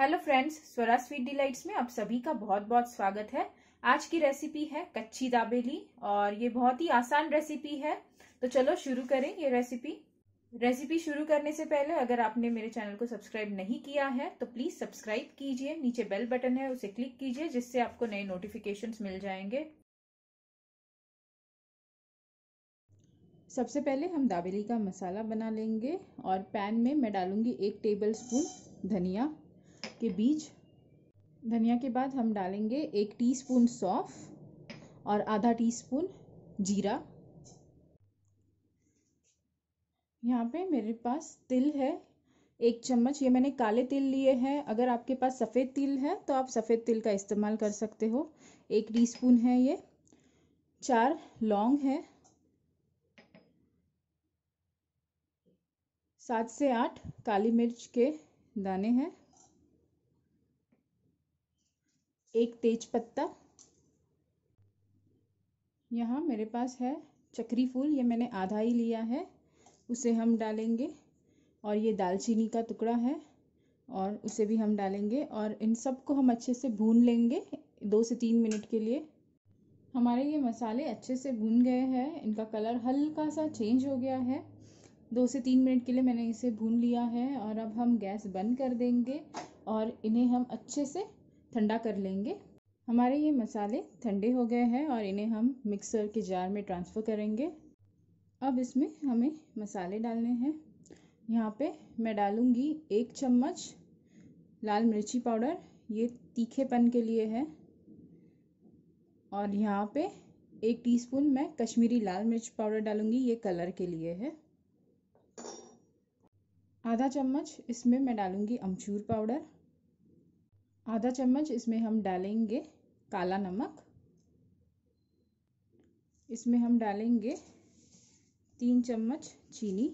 hello friends Swara sweet delights में आप सभी का बहुत बहुत स्वागत है आज की रेसिपी है कच्ची दाबेली और ये बहुत ही आसान रेसिपी है तो चलो शुरू करें ये रेसिपी रेसिपी शुरू करने से पहले अगर आपने मेरे चैनल को सब्सक्राइब नहीं किया है तो प्लीज सब्सक्राइब कीजिए नीचे बेल बटन है उसे क्लिक कीजिए जिससे आपको नए नोटिफिकेशन मिल जाएंगे सबसे पहले हम दाबेली का मसाला बना लेंगे और पैन में मैं डालूंगी एक टेबल स्पून धनिया के बीज धनिया के बाद हम डालेंगे एक टीस्पून सौंफ और आधा टीस्पून जीरा यहाँ पे मेरे पास तिल है एक चम्मच ये मैंने काले तिल लिए हैं अगर आपके पास सफ़ेद तिल है तो आप सफ़ेद तिल का इस्तेमाल कर सकते हो एक टीस्पून है ये चार लौंग है सात से आठ काली मिर्च के दाने हैं एक तेज पत्ता यहाँ मेरे पास है चक्री फूल ये मैंने आधा ही लिया है उसे हम डालेंगे और ये दालचीनी का टुकड़ा है और उसे भी हम डालेंगे और इन सबको हम अच्छे से भून लेंगे दो से तीन मिनट के लिए हमारे ये मसाले अच्छे से भून गए हैं इनका कलर हल्का सा चेंज हो गया है दो से तीन मिनट के लिए मैंने इसे भून लिया है और अब हम गैस बंद कर देंगे और इन्हें हम अच्छे से ठंडा कर लेंगे हमारे ये मसाले ठंडे हो गए हैं और इन्हें हम मिक्सर के जार में ट्रांसफ़र करेंगे अब इसमें हमें मसाले डालने हैं यहाँ पे मैं डालूँगी एक चम्मच लाल मिर्ची पाउडर ये तीखेपन के लिए है और यहाँ पे एक टीस्पून मैं कश्मीरी लाल मिर्च पाउडर डालूँगी ये कलर के लिए है आधा चम्मच इसमें मैं डालूँगी अमचूर पाउडर आधा चम्मच इसमें हम डालेंगे काला नमक इसमें हम डालेंगे तीन चम्मच चीनी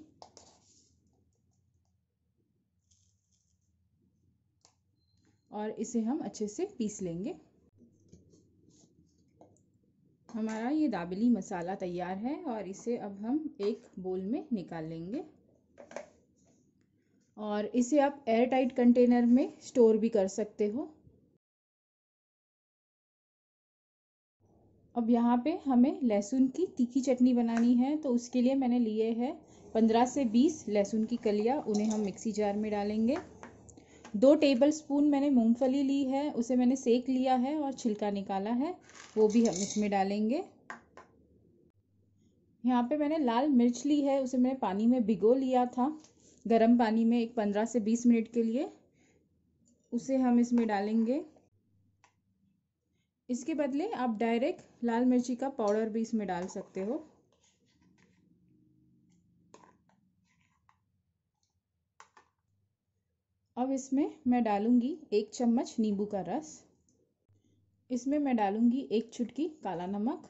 और इसे हम अच्छे से पीस लेंगे हमारा ये दाबिली मसाला तैयार है और इसे अब हम एक बोल में निकाल लेंगे और इसे आप एयर टाइट कंटेनर में स्टोर भी कर सकते हो अब यहाँ पे हमें लहसुन की तीखी चटनी बनानी है तो उसके लिए मैंने लिए है पंद्रह से बीस लहसुन की कलियाँ उन्हें हम मिक्सी जार में डालेंगे दो टेबल स्पून मैंने मूंगफली ली है उसे मैंने सेक लिया है और छिलका निकाला है वो भी हम इसमें डालेंगे यहाँ पे मैंने लाल मिर्च ली है उसे मैंने पानी में भिगो लिया था गर्म पानी में एक पंद्रह से बीस मिनट के लिए उसे हम इसमें डालेंगे इसके बदले आप डायरेक्ट लाल मिर्ची का पाउडर भी इसमें डाल सकते हो अब इसमें मैं डालूंगी एक चम्मच नींबू का रस इसमें मैं डालूंगी एक चुटकी काला नमक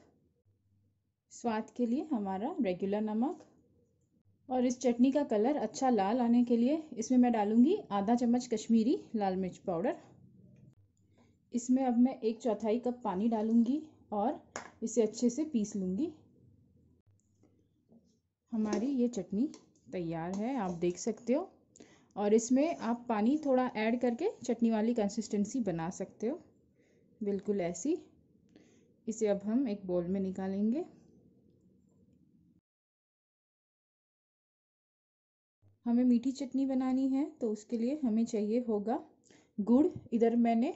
स्वाद के लिए हमारा रेगुलर नमक और इस चटनी का कलर अच्छा लाल आने के लिए इसमें मैं डालूंगी आधा चम्मच कश्मीरी लाल मिर्च पाउडर इसमें अब मैं एक चौथाई कप पानी डालूंगी और इसे अच्छे से पीस लूँगी हमारी ये चटनी तैयार है आप देख सकते हो और इसमें आप पानी थोड़ा ऐड करके चटनी वाली कंसिस्टेंसी बना सकते हो बिल्कुल ऐसी इसे अब हम एक बोल में निकालेंगे हमें मीठी चटनी बनानी है तो उसके लिए हमें चाहिए होगा गुड़ इधर मैंने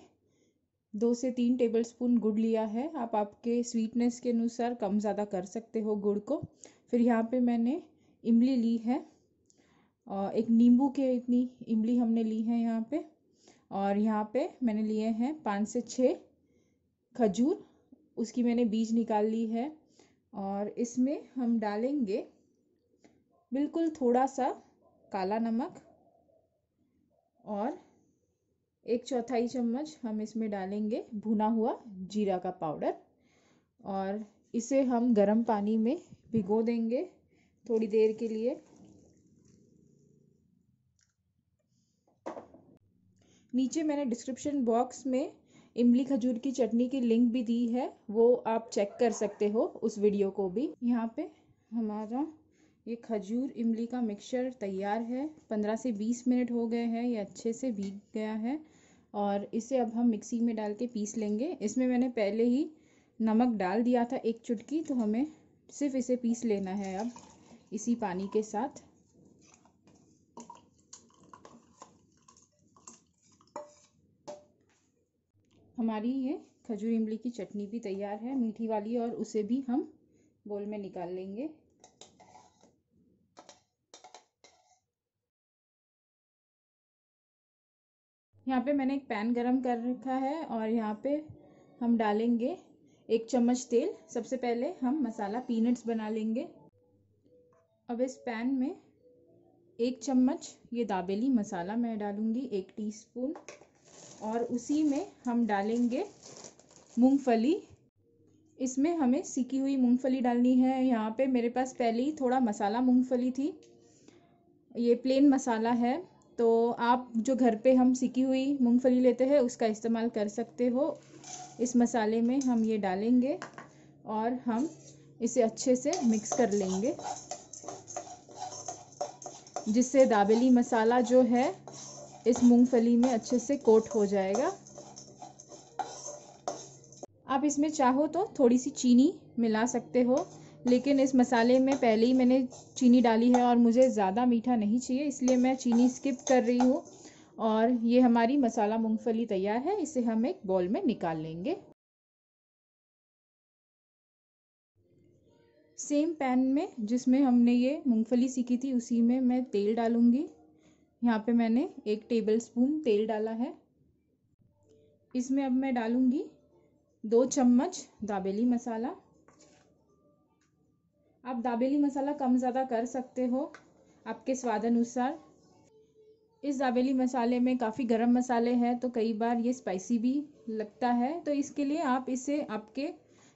दो से तीन टेबल स्पून गुड़ लिया है आप आपके स्वीटनेस के अनुसार कम ज़्यादा कर सकते हो गुड़ को फिर यहाँ पे मैंने इमली ली है और एक नींबू के इतनी इमली हमने ली है यहाँ पे और यहाँ पे मैंने लिए हैं पाँच से छः खजूर उसकी मैंने बीज निकाल ली है और इसमें हम डालेंगे बिल्कुल थोड़ा सा काला नमक और एक चौथाई चम्मच हम इसमें डालेंगे भुना हुआ जीरा का पाउडर और इसे हम गर्म पानी में भिगो देंगे थोड़ी देर के लिए नीचे मैंने डिस्क्रिप्शन बॉक्स में इमली खजूर की चटनी की लिंक भी दी है वो आप चेक कर सकते हो उस वीडियो को भी यहाँ पे हमारा ये खजूर इमली का मिक्सचर तैयार है 15 से 20 मिनट हो गए हैं ये अच्छे से भीग गया है और इसे अब हम मिक्सी में डाल के पीस लेंगे इसमें मैंने पहले ही नमक डाल दिया था एक चुटकी तो हमें सिर्फ इसे पीस लेना है अब इसी पानी के साथ हमारी ये खजूर इमली की चटनी भी तैयार है मीठी वाली और उसे भी हम बोल में निकाल लेंगे यहाँ पे मैंने एक पैन गरम कर रखा है और यहाँ पे हम डालेंगे एक चम्मच तेल सबसे पहले हम मसाला पीनट्स बना लेंगे अब इस पैन में एक चम्मच ये दाबेली मसाला मैं डालूँगी एक टीस्पून और उसी में हम डालेंगे मूंगफली इसमें हमें सीखी हुई मूंगफली डालनी है यहाँ पे मेरे पास पहले ही थोड़ा मसाला मूंगफली थी ये प्लेन मसाला है तो आप जो घर पे हम सीखी हुई मूंगफली लेते हैं उसका इस्तेमाल कर सकते हो इस मसाले में हम ये डालेंगे और हम इसे अच्छे से मिक्स कर लेंगे जिससे दाबेली मसाला जो है इस मूंगफली में अच्छे से कोट हो जाएगा आप इसमें चाहो तो थोड़ी सी चीनी मिला सकते हो लेकिन इस मसाले में पहले ही मैंने चीनी डाली है और मुझे ज़्यादा मीठा नहीं चाहिए इसलिए मैं चीनी स्किप कर रही हूँ और ये हमारी मसाला मूंगफली तैयार है इसे हम एक बॉल में निकाल लेंगे सेम पैन में जिसमें हमने ये मूंगफली सीखी थी उसी में मैं तेल डालूंगी यहाँ पे मैंने एक टेबल स्पून तेल डाला है इसमें अब मैं डालूंगी दो चम्मच दाबेली मसाला आप दाबेली मसाला कम ज़्यादा कर सकते हो आपके स्वाद अनुसार इस दाबेली मसाले में काफ़ी गरम मसाले हैं तो कई बार ये स्पाइसी भी लगता है तो इसके लिए आप इसे आपके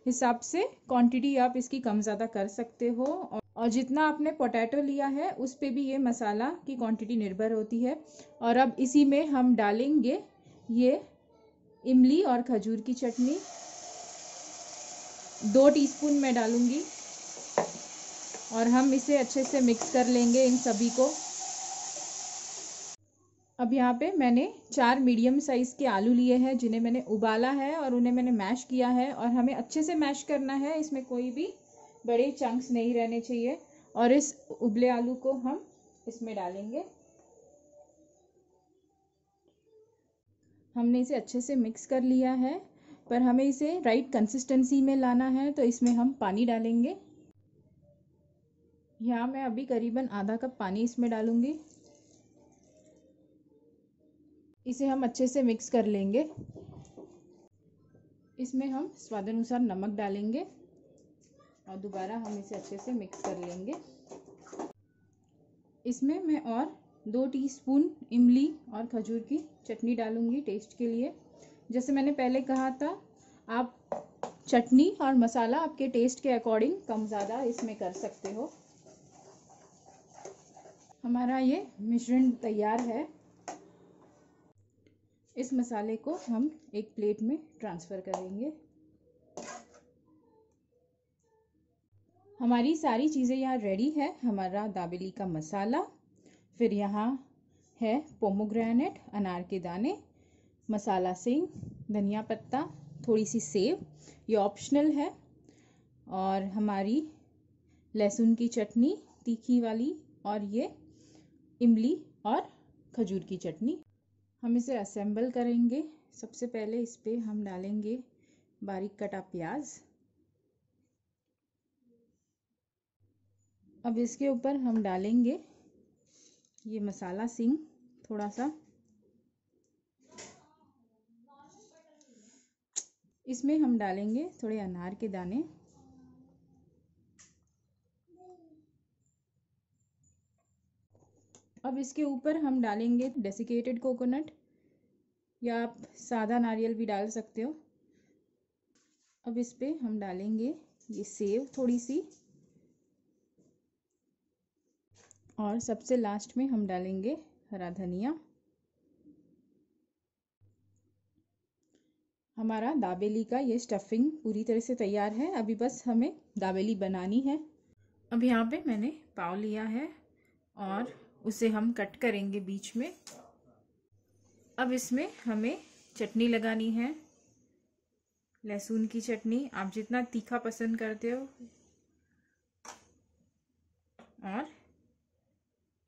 हिसाब से क्वांटिटी आप इसकी कम ज़्यादा कर सकते हो और जितना आपने पोटैटो लिया है उस पर भी ये मसाला की क्वांटिटी निर्भर होती है और अब इसी में हम डालेंगे ये इमली और खजूर की चटनी दो टीस्पून मैं डालूंगी और हम इसे अच्छे से मिक्स कर लेंगे इन सभी को अब यहाँ पे मैंने चार मीडियम साइज़ के आलू लिए हैं जिन्हें मैंने उबाला है और उन्हें मैंने मैश किया है और हमें अच्छे से मैश करना है इसमें कोई भी बड़े चंक्स नहीं रहने चाहिए और इस उबले आलू को हम इसमें डालेंगे हमने इसे अच्छे से मिक्स कर लिया है पर हमें इसे राइट कंसिस्टेंसी में लाना है तो इसमें हम पानी डालेंगे यहाँ मैं अभी करीबन आधा कप पानी इसमें डालूँगी इसे हम अच्छे से मिक्स कर लेंगे इसमें हम स्वाद अनुसार नमक डालेंगे और दोबारा हम इसे अच्छे से मिक्स कर लेंगे इसमें मैं और दो टीस्पून इमली और खजूर की चटनी डालूंगी टेस्ट के लिए जैसे मैंने पहले कहा था आप चटनी और मसाला आपके टेस्ट के अकॉर्डिंग कम ज़्यादा इसमें कर सकते हो हमारा ये मिश्रण तैयार है इस मसाले को हम एक प्लेट में ट्रांसफ़र करेंगे हमारी सारी चीज़ें यहाँ रेडी है हमारा दाबेली का मसाला फिर यहाँ है पोमोग्रेनेट अनार के दाने मसाला सिंग धनिया पत्ता थोड़ी सी सेव ये ऑप्शनल है और हमारी लहसुन की चटनी तीखी वाली और ये इमली और खजूर की चटनी हम इसे असेंबल करेंगे सबसे पहले इस पर हम डालेंगे बारीक कटा प्याज अब इसके ऊपर हम डालेंगे ये मसाला सिंग थोड़ा सा इसमें हम डालेंगे थोड़े अनार के दाने अब इसके ऊपर हम डालेंगे डेसिकेटेड कोकोनट या आप सादा नारियल भी डाल सकते हो अब इस पर हम डालेंगे ये सेव थोड़ी सी और सबसे लास्ट में हम डालेंगे हरा धनिया हमारा दाबेली का ये स्टफिंग पूरी तरह से तैयार है अभी बस हमें दाबेली बनानी है अब यहाँ पे मैंने पाव लिया है और उसे हम कट करेंगे बीच में अब इसमें हमें चटनी लगानी है लहसुन की चटनी आप जितना तीखा पसंद करते हो और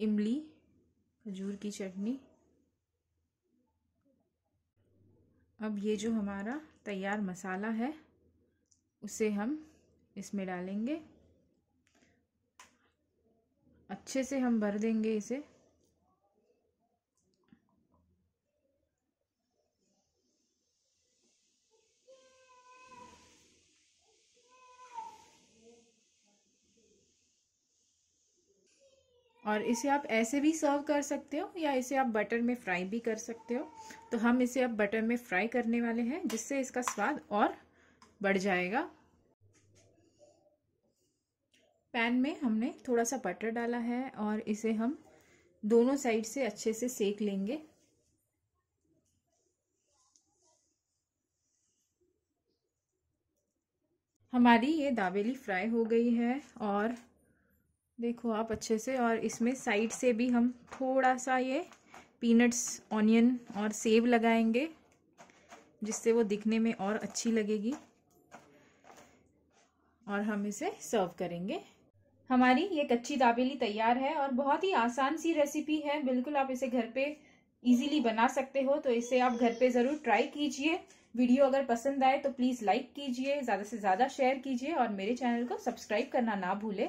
इमली खजूर की चटनी अब ये जो हमारा तैयार मसाला है उसे हम इसमें डालेंगे अच्छे से हम भर देंगे इसे और इसे आप ऐसे भी सर्व कर सकते हो या इसे आप बटर में फ्राई भी कर सकते हो तो हम इसे अब बटर में फ्राई करने वाले हैं जिससे इसका स्वाद और बढ़ जाएगा पैन में हमने थोड़ा सा बटर डाला है और इसे हम दोनों साइड से अच्छे से सेक लेंगे हमारी ये दावेली फ्राई हो गई है और देखो आप अच्छे से और इसमें साइड से भी हम थोड़ा सा ये पीनट्स ऑनियन और सेव लगाएंगे जिससे वो दिखने में और अच्छी लगेगी और हम इसे सर्व करेंगे हमारी ये कच्ची दाबेली तैयार है और बहुत ही आसान सी रेसिपी है बिल्कुल आप इसे घर पे इजीली बना सकते हो तो इसे आप घर पे ज़रूर ट्राई कीजिए वीडियो अगर पसंद आए तो प्लीज़ लाइक कीजिए ज़्यादा से ज़्यादा शेयर कीजिए और मेरे चैनल को सब्सक्राइब करना ना भूलें